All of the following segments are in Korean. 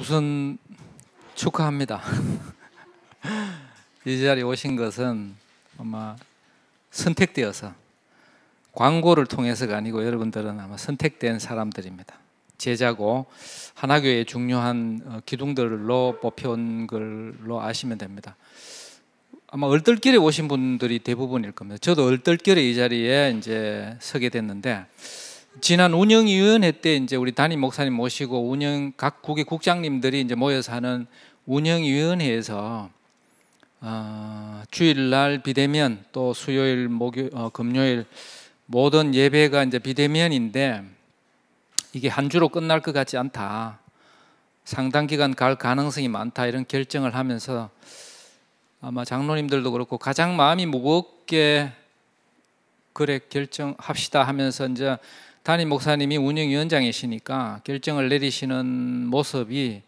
우선 축하합니다. 이 자리에 오신 것은 아마 선택되어서 광고를 통해서가 아니고 여러분들은 아마 선택된 사람들입니다. 제자고 하나교회의 중요한 어, 기둥들로 뽑혀온 걸로 아시면 됩니다. 아마 얼떨결에 오신 분들이 대부분일 겁니다. 저도 얼떨결에 이 자리에 이제 서게 됐는데 지난 운영위원회 때 이제 우리 담임 목사님 모시고 운영 각 국의 국장님들이 이제 모여서 하는 운영위원회에서 어, 주일날 비대면 또 수요일 목요 어, 금요일 모든 예배가 이제 비대면인데 이게 한 주로 끝날 것 같지 않다. 상당 기간 갈 가능성이 많다 이런 결정을 하면서 아마 장로님들도 그렇고 가장 마음이 무겁게 그래 결정합시다 하면서 이제 담임 목사님이 운영위원장이시니까 결정을 내리시는 모습이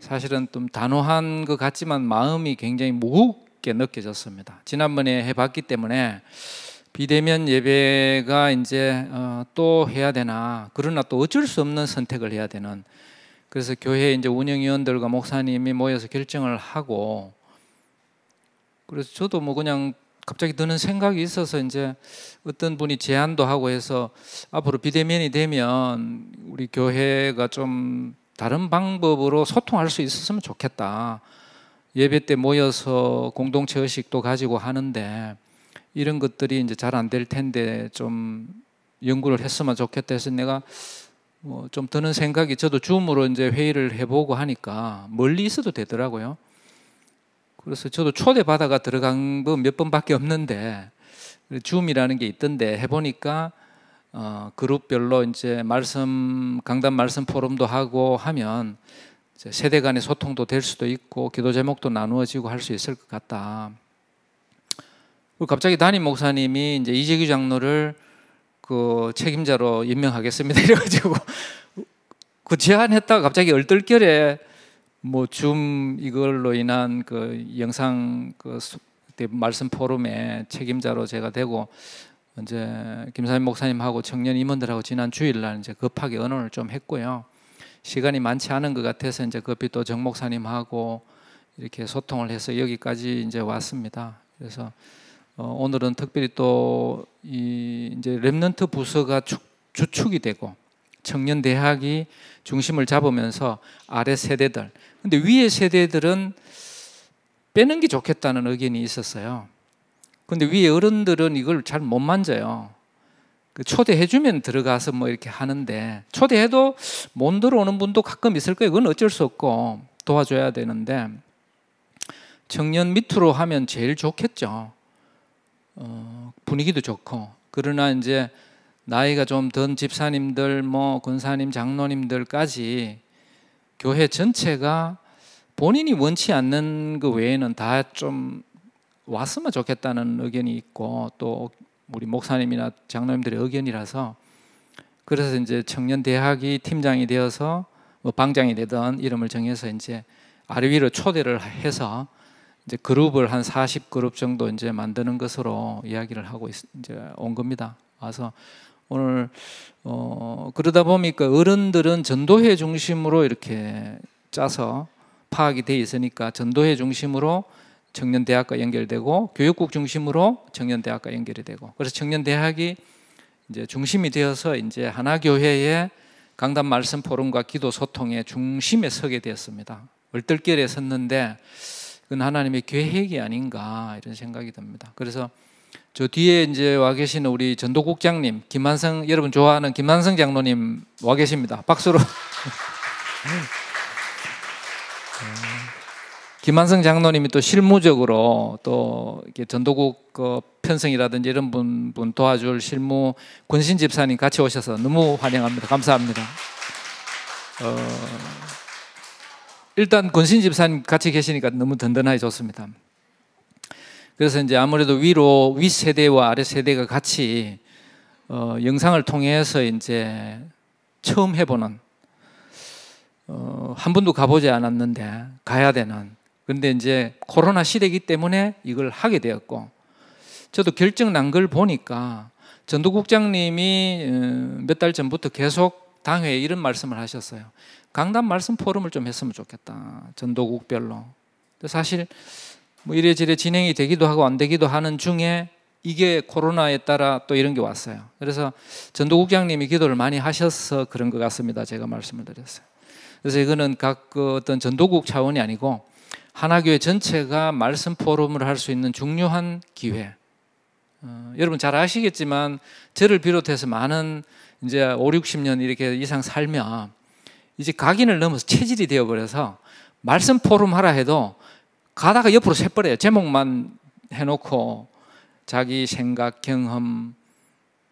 사실은 좀 단호한 것 같지만 마음이 굉장히 무겁게 느껴졌습니다. 지난번에 해봤기 때문에 비대면 예배가 이제 어, 또 해야 되나 그러나 또 어쩔 수 없는 선택을 해야 되는 그래서 교회 이제 운영위원들과 목사님이 모여서 결정을 하고 그래서 저도 뭐 그냥 갑자기 드는 생각이 있어서 이제 어떤 분이 제안도 하고 해서 앞으로 비대면이 되면 우리 교회가 좀 다른 방법으로 소통할 수 있었으면 좋겠다. 예배 때 모여서 공동체 의식도 가지고 하는데 이런 것들이 이제 잘 안 될 텐데 좀 연구를 했으면 좋겠다 해서 내가 뭐 좀 드는 생각이 저도 줌으로 이제 회의를 해보고 하니까 멀리 있어도 되더라고요. 그래서 저도 초대받아가 들어간 건몇 번밖에 없는데 줌이라는 게 있던데 해보니까 어, 그룹별로 이제 말씀 강단 말씀 포럼도 하고 하면 세대 간의 소통도 될 수도 있고 기도 제목도 나누어지고 할 수 있을 것 같다. 그리고 갑자기 담임 목사님이 이제 이재규 장로를 그 책임자로 임명하겠습니다 이래가지고 그 제안했다가 갑자기 얼떨결에 뭐줌 이걸로 인한 그 영상 그 말씀 포럼의 책임자로 제가 되고 이제 김사님 목사님하고 청년 임원들하고 지난 주일날 이제 급하게 언언을 좀 했고요. 시간이 많지 않은 것 같아서 이제 급히 또 정 목사님하고 이렇게 소통을 해서 여기까지 이제 왔습니다. 그래서 어, 오늘은 특별히 또이 이제 렘넌트 부서가 주축이 되고 청년 대학이 중심을 잡으면서 아래 세대들 근데 위의 세대들은 빼는 게 좋겠다는 의견이 있었어요. 근데 위에 어른들은 이걸 잘 못 만져요. 그 초대해주면 들어가서 뭐 이렇게 하는데 초대해도 못 들어오는 분도 가끔 있을 거예요. 그건 어쩔 수 없고 도와줘야 되는데 청년 밑으로 하면 제일 좋겠죠. 어, 분위기도 좋고 그러나 이제 나이가 좀 든 집사님들, 뭐군사님 장로님들까지 교회 전체가 본인이 원치 않는 그 외에는 다 좀 왔으면 좋겠다는 의견이 있고 또 우리 목사님이나 장로님들의 의견이라서 그래서 이제 청년 대학이 팀장이 되어서 뭐 방장이 되던 이름을 정해서 이제 아래위로 초대를 해서 이제 그룹을 한 40그룹 정도 이제 만드는 것으로 이야기를 하고 있, 이제 온 겁니다. 와서 오늘 어, 그러다 보니까 그 어른들은 전도회 중심으로 이렇게 짜서 파악이 돼 있으니까 전도회 중심으로 청년대학과 연결되고 교육국 중심으로 청년대학과 연결이 되고 그래서 청년대학이 이제 중심이 되어서 이제 하나교회의 강단 말씀 포럼과 기도 소통의 중심에 서게 되었습니다. 얼떨결에 섰는데 그건 하나님의 계획이 아닌가 이런 생각이 듭니다. 그래서 저 뒤에 이제 와 계시는 우리 전도국장님 김한성 여러분 좋아하는 김한성 장로님 와 계십니다. 박수로. 네. 김한성 장로님이 또 실무적으로 또 이렇게 전도국 어, 편성이라든지 이런 분, 분 도와줄 실무 권신 집사님 같이 오셔서 너무 환영합니다. 감사합니다. 어, 일단 권신 집사님 같이 계시니까 너무 든든하게 좋습니다. 그래서 이제 아무래도 위로 위 세대와 아래 세대가 같이 어, 영상을 통해서 이제 처음 해보는 어, 한 번도 가보지 않았는데 가야 되는 근데 이제 코로나 시대이기 때문에 이걸 하게 되었고 저도 결정 난걸 보니까 전도국장님이 어, 몇달 전부터 계속 당회에 이런 말씀을 하셨어요. 강단 말씀 포럼을 좀 했으면 좋겠다. 전도국별로. 사실 뭐 이래저래 진행이 되기도 하고 안 되기도 하는 중에 이게 코로나에 따라 또 이런 게 왔어요. 그래서 전도국장님이 기도를 많이 하셔서 그런 것 같습니다. 제가 말씀을 드렸어요. 그래서 이거는 각그 어떤 전도국 차원이 아니고 하나교회 전체가 말씀 포럼을 할 수 있는 중요한 기회. 어, 여러분 잘 아시겠지만 저를 비롯해서 많은 이제 5, 60년 이렇게 이상 살면 이제 각인을 넘어서 체질이 되어버려서 말씀 포럼 하라 해도 가다가 옆으로 새버려요. 제목만 해놓고 자기 생각, 경험,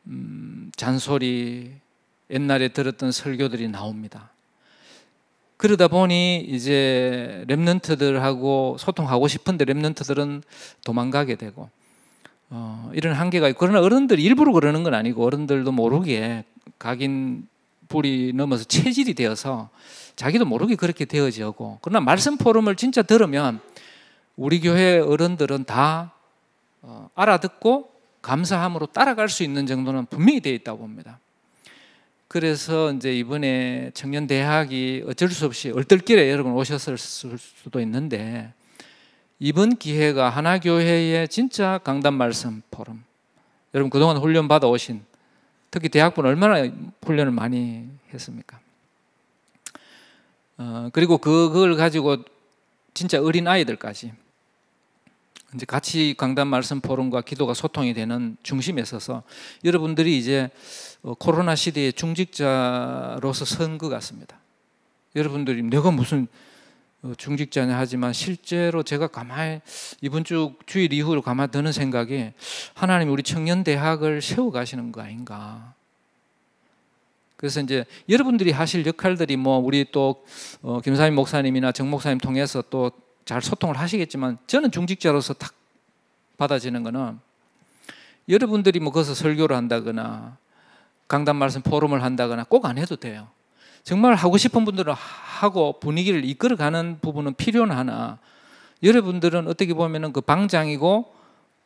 음, 잔소리, 옛날에 들었던 설교들이 나옵니다. 그러다 보니 이제 랩런트들하고 소통하고 싶은데 랩런트들은 도망가게 되고 어, 이런 한계가 있고 그러나 어른들이 일부러 그러는 건 아니고 어른들도 모르게 각인 불이 넘어서 체질이 되어서 자기도 모르게 그렇게 되어지고 그러나 말씀 포럼을 진짜 들으면 우리 교회 어른들은 다 어, 알아듣고 감사함으로 따라갈 수 있는 정도는 분명히 되어 있다고 봅니다. 그래서 이제 이번에 청년 대학이 어쩔 수 없이 얼떨결에 여러분 오셨을 수도 있는데 이번 기회가 하나 교회의 진짜 강단 말씀 포럼. 여러분 그동안 훈련 받아 오신 특히 대학분 얼마나 훈련을 많이 했습니까? 어, 그리고 그걸 가지고 진짜 어린 아이들까지 이제 같이 강단 말씀 포럼과 기도가 소통이 되는 중심에 있어서 여러분들이 이제 어, 코로나 시대의 중직자로서 선 것 같습니다. 여러분들이 내가 무슨 어, 중직자냐 하지만 실제로 제가 가만히 이번 주 주일 이후로 가만히 드는 생각이 하나님 우리 청년 대학을 세워 가시는 거 아닌가. 그래서 이제 여러분들이 하실 역할들이 뭐 우리 또 어, 김사임 목사님이나 정 목사님 통해서 또잘 소통을 하시겠지만 저는 중직자로서 탁 받아지는 거는 여러분들이 뭐 거기서 설교를 한다거나 강단 말씀 포럼을 한다거나 꼭 안 해도 돼요. 정말 하고 싶은 분들은 하고 분위기를 이끌어가는 부분은 필요는 하나 여러분들은 어떻게 보면은 그 방장이고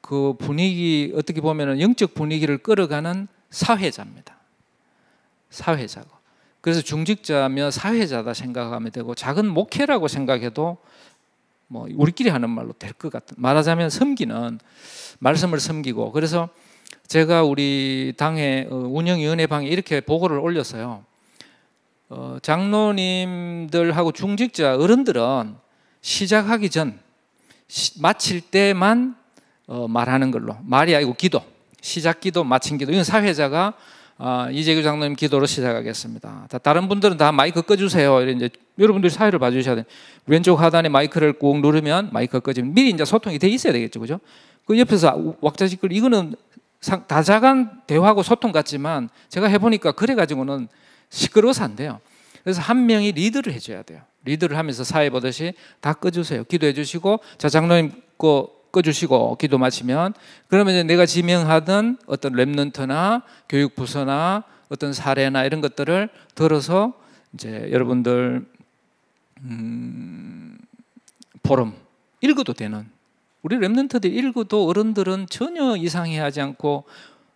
그 분위기 어떻게 보면은 영적 분위기를 끌어가는 사회자입니다. 사회자고. 그래서 중직자면 사회자다 생각하면 되고 작은 목회라고 생각해도 뭐 우리끼리 하는 말로 될 것 같은 말하자면 섬기는 말씀을 섬기고 그래서 제가 우리 당의 어, 운영위원회 방에 이렇게 보고를 올렸어요. 어, 장로님들하고 중직자 어른들은 시작하기 전 시, 마칠 때만 어, 말하는 걸로 말이 아니고 기도 시작 기도 마친 기도 이건 사회자가 아, 이재규 장로님 기도로 시작하겠습니다. 다른 분들은 다 마이크 꺼주세요. 이제 여러분들이 사회를 봐주셔야 돼요. 왼쪽 하단에 마이크를 꾹 누르면 마이크 꺼지면 미리 이제 소통이 돼 있어야 되겠죠, 그죠? 그 옆에서 아, 왁자지껄 이거는 다자간 대화하고 소통 같지만 제가 해보니까 그래가지고는 시끄러워서 안 돼요. 그래서 한 명이 리드를 해줘야 돼요. 리드를 하면서 사회 보듯이 다 꺼주세요. 기도해 주시고 자 장로님 거 꺼주시고 기도 마치면 그러면 이제 내가 지명하던 어떤 랩런트나 교육부서나 어떤 사례나 이런 것들을 들어서 이제 여러분들 음, 보름 읽어도 되는 우리 랩런트들 읽어도 어른들은 전혀 이상해하지 않고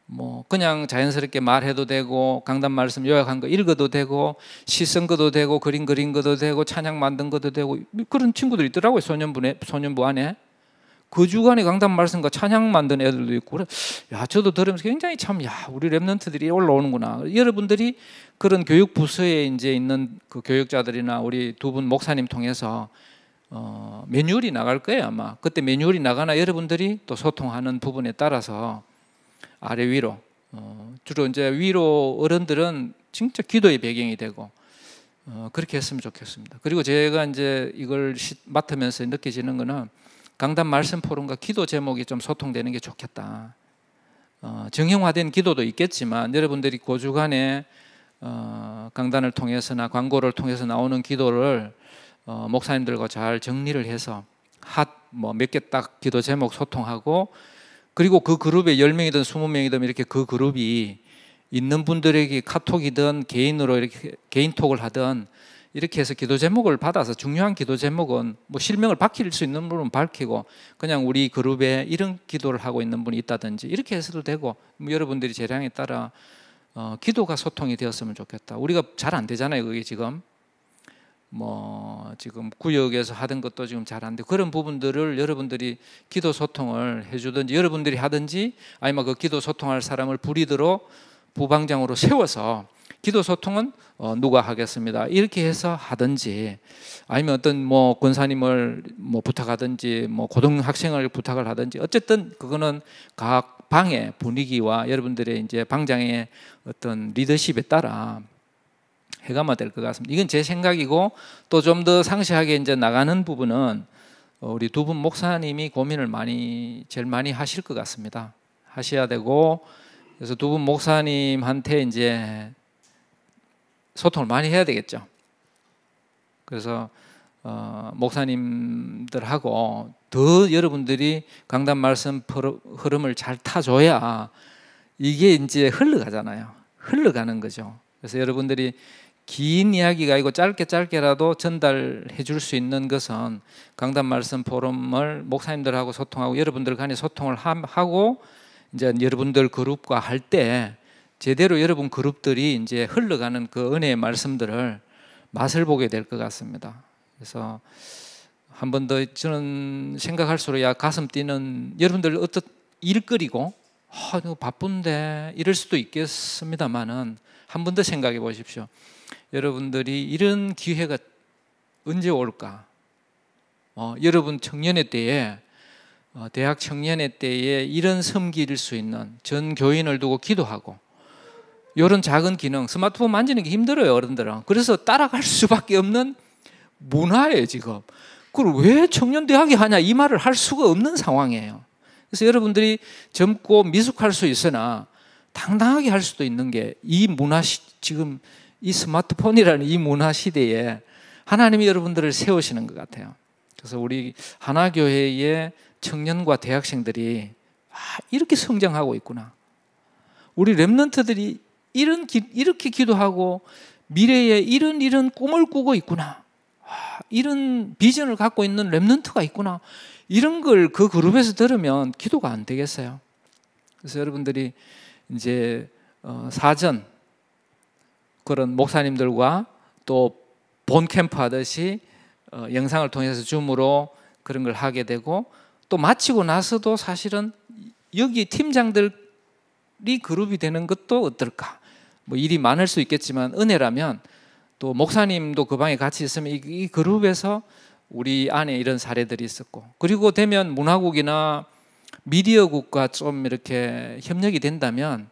뭐 그냥 자연스럽게 말해도 되고 강단 말씀 요약한 거 읽어도 되고 시선 거도 되고 그림 그린 거도 되고 찬양 만든 거도 되고 그런 친구들이 있더라고요 소년부에 소년부 안에 그 주간의 강단 말씀과 찬양 만든 애들도 있고 그래. 야 저도 들으면서 굉장히 참 야 우리 랩런트들이 올라오는구나. 여러분들이 그런 교육 부서에 이제 있는 그 교육자들이나 우리 두 분 목사님 통해서 어, 매뉴얼이 나갈 거예요 아마. 그때 매뉴얼이 나가나 여러분들이 또 소통하는 부분에 따라서 아래 위로 어, 주로 이제 위로 어른들은 진짜 기도의 배경이 되고 어, 그렇게 했으면 좋겠습니다. 그리고 제가 이제 이걸 시, 맡으면서 느껴지는 거는 강단 말씀 포럼과 기도 제목이 좀 소통되는 게 좋겠다. 어, 정형화된 기도도 있겠지만 여러분들이 고주간에 어, 강단을 통해서나 광고를 통해서 나오는 기도를 어, 목사님들과 잘 정리를 해서 핫 뭐 몇 개 딱 기도 제목 소통하고 그리고 그 그룹에 10명이든 20명이든 이렇게 그 그룹이 있는 분들에게 카톡이든 개인으로 이렇게 개인톡을 하든 이렇게 해서 기도 제목을 받아서 중요한 기도 제목은 뭐 실명을 밝힐 수 있는 분은 밝히고 그냥 우리 그룹에 이런 기도를 하고 있는 분이 있다든지 이렇게 해서도 되고 뭐 여러분들이 재량에 따라 어, 기도가 소통이 되었으면 좋겠다. 우리가 잘 안 되잖아요, 그게 지금. 뭐 지금 구역에서 하던 것도 지금 잘 안 돼. 그런 부분들을 여러분들이 기도 소통을 해 주든지 여러분들이 하든지 아니면 그 기도 소통할 사람을 부리도록 부방장으로 세워서 기도 소통은 어, 누가 하겠습니다. 이렇게 해서 하든지 아니면 어떤 뭐 권사님을 뭐 부탁하든지 뭐 고등학생을 부탁을 하든지 어쨌든 그거는 각 방의 분위기와 여러분들의 이제 방장의 어떤 리더십에 따라 해가마 될것 같습니다. 이건 제 생각이고 또 좀 더 상세하게 이제 나가는 부분은 어, 우리 두 분 목사님이 고민을 많이 제일 많이 하실 것 같습니다. 하셔야 되고 그래서 두 분 목사님한테 이제 소통을 많이 해야 되겠죠. 그래서 어, 목사님들하고 더 여러분들이 강단 말씀 흐름을 잘 타줘야 이게 이제 흘러가잖아요. 흘러가는 거죠. 그래서 여러분들이 긴 이야기가 아니고 짧게 짧게라도 전달해 줄 수 있는 것은 강단 말씀 포럼을 목사님들하고 소통하고 여러분들 간에 소통을 하고 이제 여러분들 그룹과 할때 제대로 여러분 그룹들이 이제 흘러가는 그 은혜의 말씀들을 맛을 보게 될 것 같습니다. 그래서 한 번 더 저는 생각할수록 야 가슴 뛰는 여러분들 어떤 일거리고 아, 어, 바쁜데 이럴 수도 있겠습니다만은 한 번 더 생각해 보십시오. 여러분들이 이런 기회가 언제 올까? 어, 여러분 청년의 때에 어, 대학 청년의 때에 이런 섬길 수 있는 전 교인을 두고 기도하고 이런 작은 기능, 스마트폰 만지는 게 힘들어요, 어른들은. 그래서 따라갈 수밖에 없는 문화예요, 지금. 그걸 왜 청년대학이 하냐 이 말을 할 수가 없는 상황이에요. 그래서 여러분들이 젊고 미숙할 수 있으나 당당하게 할 수도 있는 게 이 문화 시, 지금 이 스마트폰이라는 이 문화 시대에 하나님이 여러분들을 세우시는 것 같아요. 그래서 우리 하나 교회의 청년과 대학생들이 아, 이렇게 성장하고 있구나. 우리 렘런트들이 이런 기, 이렇게 기도하고 미래에 이런 이런 꿈을 꾸고 있구나. 아, 이런 비전을 갖고 있는 랩런트가 있구나. 이런 걸 그 그룹에서 들으면 기도가 안 되겠어요. 그래서 여러분들이 이제 어, 사전 그런 목사님들과 또 본 캠프 하듯이 어, 영상을 통해서 줌으로 그런 걸 하게 되고 또 마치고 나서도 사실은 여기 팀장들이 그룹이 되는 것도 어떨까? 뭐 일이 많을 수 있겠지만 은혜라면 또 목사님도 그 방에 같이 있으면 이, 그룹에서 우리 안에 이런 사례들이 있었고 그리고 되면 문화국이나 미디어국과 좀 이렇게 협력이 된다면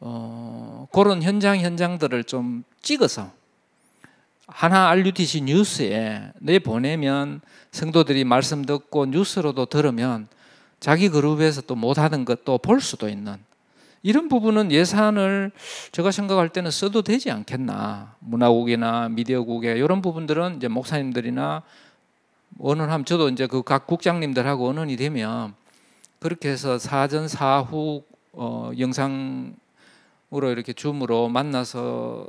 어, 그런 현장 현장들을 좀 찍어서 하나 RUTC 뉴스에 내보내면 성도들이 말씀 듣고 뉴스로도 들으면 자기 그룹에서 또 못하는 것도 볼 수도 있는 이런 부분은 예산을 제가 생각할 때는 써도 되지 않겠나. 문화국이나 미디어국에 이런 부분들은 이제 목사님들이나 언론함 저도 이제 그 각 국장님들하고 언론이 되면 그렇게 해서 사전 사후 어, 영상으로 이렇게 줌으로 만나서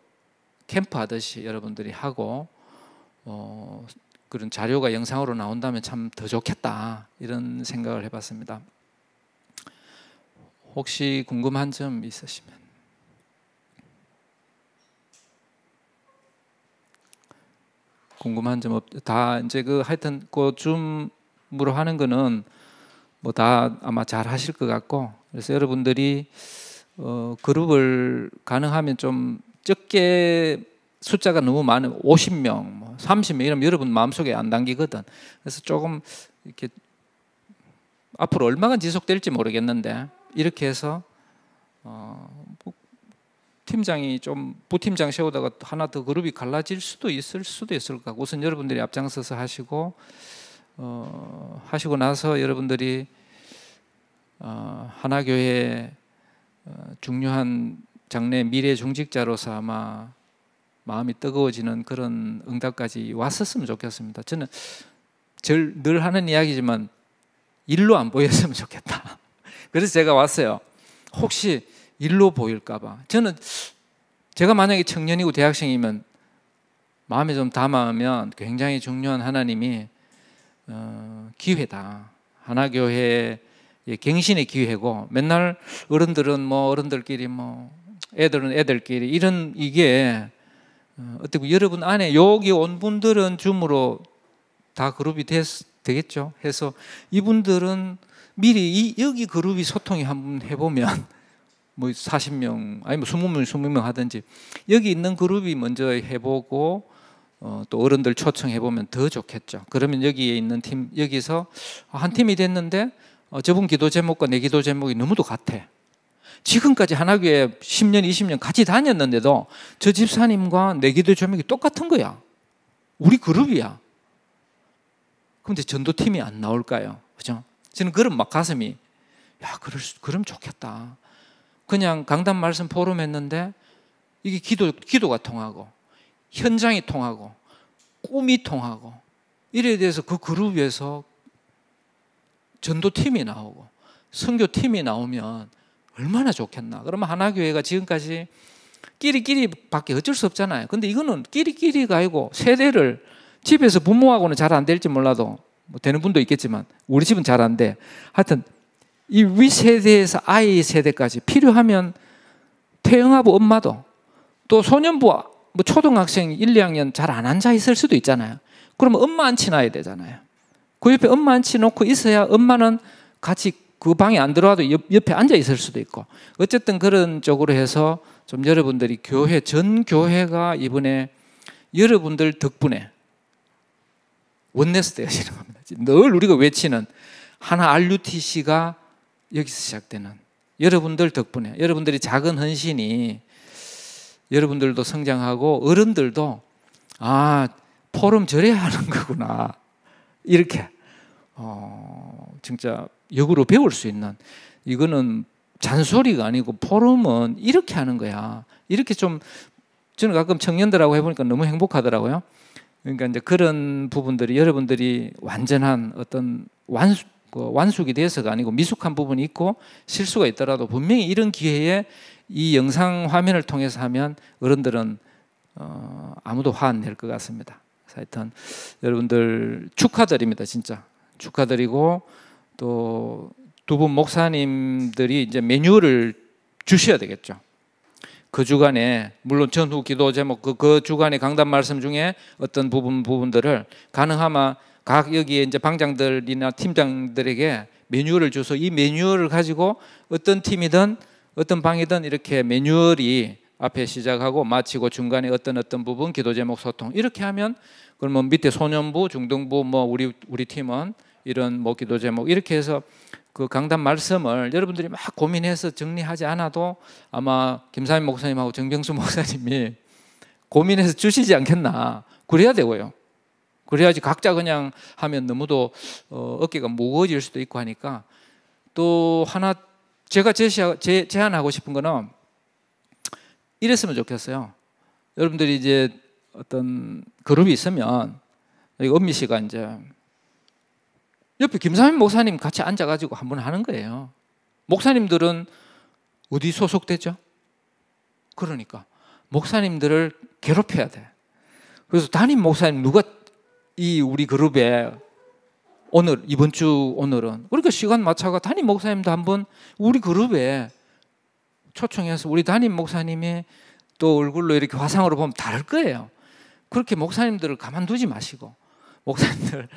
캠프 하듯이 여러분들이 하고 어, 그런 자료가 영상으로 나온다면 참 더 좋겠다 이런 생각을 해봤습니다. 혹시 궁금한 점 있으시면 궁금한 점 없 다 이제 그 하여튼 그 줌으로 하는 거는 뭐 다 아마 잘 하실 것 같고 그래서 여러분들이 어, 그룹을 가능하면 좀 적게 숫자가 너무 많은 50명, 30명 뭐 이러면 여러분 마음속에 안 담기거든. 그래서 조금 이렇게 앞으로 얼마간 지속될지 모르겠는데 이렇게 해서 어, 팀장이 좀 부팀장 세우다가 하나 더 그룹이 갈라질 수도 있을 수도 있을 것 같고 우선 여러분들이 앞장서서 하시고 어, 하시고 나서 여러분들이 어, 하나교회 어, 중요한 장래 미래 중직자로서 아마 마음이 뜨거워지는 그런 응답까지 왔었으면 좋겠습니다. 저는 늘 하는 이야기지만 일로 안 보였으면 좋겠다. 그래서 제가 왔어요. 혹시 일로 보일까봐. 저는 제가 만약에 청년이고 대학생이면 마음에 좀 담아면 굉장히 중요한 하나님이 어, 기회다. 하나교회의 갱신의 기회고 맨날 어른들은 뭐 어른들끼리 뭐 애들은 애들끼리 이런 이게 어, 어떻게 여러분 안에 여기 온 분들은 줌으로 다 그룹이 됐, 되겠죠? 해서 이분들은 미리 이, 여기 그룹이 소통이 한번 해보면 뭐 40명 아니 뭐 20명 20명 하든지 여기 있는 그룹이 먼저 해보고 어, 또 어른들 초청해 보면 더 좋겠죠. 그러면 여기에 있는 팀 여기서 한 팀이 됐는데 어, 저분 기도 제목과 내 기도 제목이 너무도 같아. 지금까지 하나교회 10년 20년 같이 다녔는데도 저 집사님과 내 기도 제목이 똑같은 거야. 우리 그룹이야. 그런데 전도팀이 안 나올까요? 그죠? 저는 그런 막 가슴이 야, 그럴 수, 그럼 좋겠다. 그냥 강단 말씀 포럼 했는데 이게 기도, 기도가 통하고 현장이 통하고 꿈이 통하고 이래 대해서 그 그룹에서 전도팀이 나오고 선교팀이 나오면 얼마나 좋겠나. 그러면 하나교회가 지금까지 끼리끼리 밖에 어쩔 수 없잖아요. 근데 이거는 끼리끼리가 아니고 세대를 집에서 부모하고는 잘 안 될지 몰라도 뭐 되는 분도 있겠지만 우리 집은 잘 안 돼. 하여튼 이 위세대에서 아이 세대까지 필요하면 태영아부 엄마도 또 소년부 와뭐 초등학생 1, 2학년 잘 안 앉아 있을 수도 있잖아요. 그러면 엄마 앉히놔야 되잖아요. 그 옆에 엄마 앉히놓고 있어야 엄마는 같이 그 방에 안 들어와도 옆, 옆에 앉아 있을 수도 있고 어쨌든 그런 쪽으로 해서 좀 여러분들이 교회 전 교회가 이번에 여러분들 덕분에 원네스대가 실험합니다. 늘 우리가 외치는 하나 RUTC가 여기서 시작되는 여러분들 덕분에 여러분들이 작은 헌신이 여러분들도 성장하고 어른들도 아 포럼 저래야 하는 거구나 이렇게 어, 진짜 역으로 배울 수 있는 이거는 잔소리가 아니고 포럼은 이렇게 하는 거야 이렇게 좀 저는 가끔 청년들하고 해보니까 너무 행복하더라고요 그러니까 이제 그런 부분들이 여러분들이 완전한 어떤 완수 그 완숙이 돼서가 아니고 미숙한 부분이 있고 실수가 있더라도 분명히 이런 기회에 이 영상 화면을 통해서 하면 어른들은 어, 아무도 화 안 낼 것 같습니다. 하여튼 여러분들 축하드립니다, 진짜 축하드리고 또 두 분 목사님들이 이제 메뉴를 주셔야 되겠죠. 그 주간에 물론 전후 기도 제목 그, 그 주간의 강단 말씀 중에 어떤 부분 부분들을 가능하면 각 여기에 이제 방장들이나 팀장들에게 매뉴얼을 줘서 이 매뉴얼을 가지고 어떤 팀이든 어떤 방이든 이렇게 매뉴얼이 앞에 시작하고 마치고 중간에 어떤 어떤 부분 기도 제목 소통 이렇게 하면 그러면 밑에 소년부 중등부 뭐 우리 우리 팀은 이런 뭐 기도 제목 이렇게 해서 그 강단 말씀을 여러분들이 막 고민해서 정리하지 않아도 아마 김사임 목사님하고 정병수 목사님이 고민해서 주시지 않겠나. 그래야 되고요. 그래야지 각자 그냥 하면 너무도 어, 어깨가 무거워질 수도 있고 하니까 또 하나 제가 제시하, 제, 안하고 싶은 거는 이랬으면 좋겠어요. 여러분들이 이제 어떤 그룹이 있으면 이 은미 씨가 이제 옆에 김삼현 목사님 같이 앉아가지고 한 번 하는 거예요. 목사님들은 어디 소속되죠? 그러니까 목사님들을 괴롭혀야 돼. 그래서 담임 목사님 누가 이 우리 그룹에 오늘 이번 주 오늘은 그러니까 시간 맞춰가 담임 목사님도 한번 우리 그룹에 초청해서 우리 담임 목사님의 또 얼굴로 이렇게 화상으로 보면 다를 거예요. 그렇게 목사님들을 가만두지 마시고 목사님들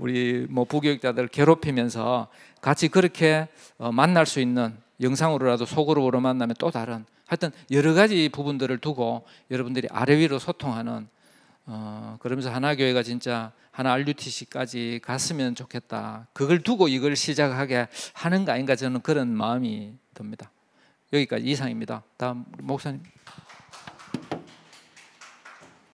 우리 뭐 부교육자들 괴롭히면서 같이 그렇게 어, 만날 수 있는 영상으로라도 속으로 만나면 또 다른 하여튼 여러 가지 부분들을 두고 여러분들이 아래 위로 소통하는 어, 그러면서 하나교회가 진짜 하나 RUTC까지 갔으면 좋겠다. 그걸 두고 이걸 시작하게 하는 거 아닌가 저는 그런 마음이 듭니다. 여기까지 이상입니다. 다음 목사님.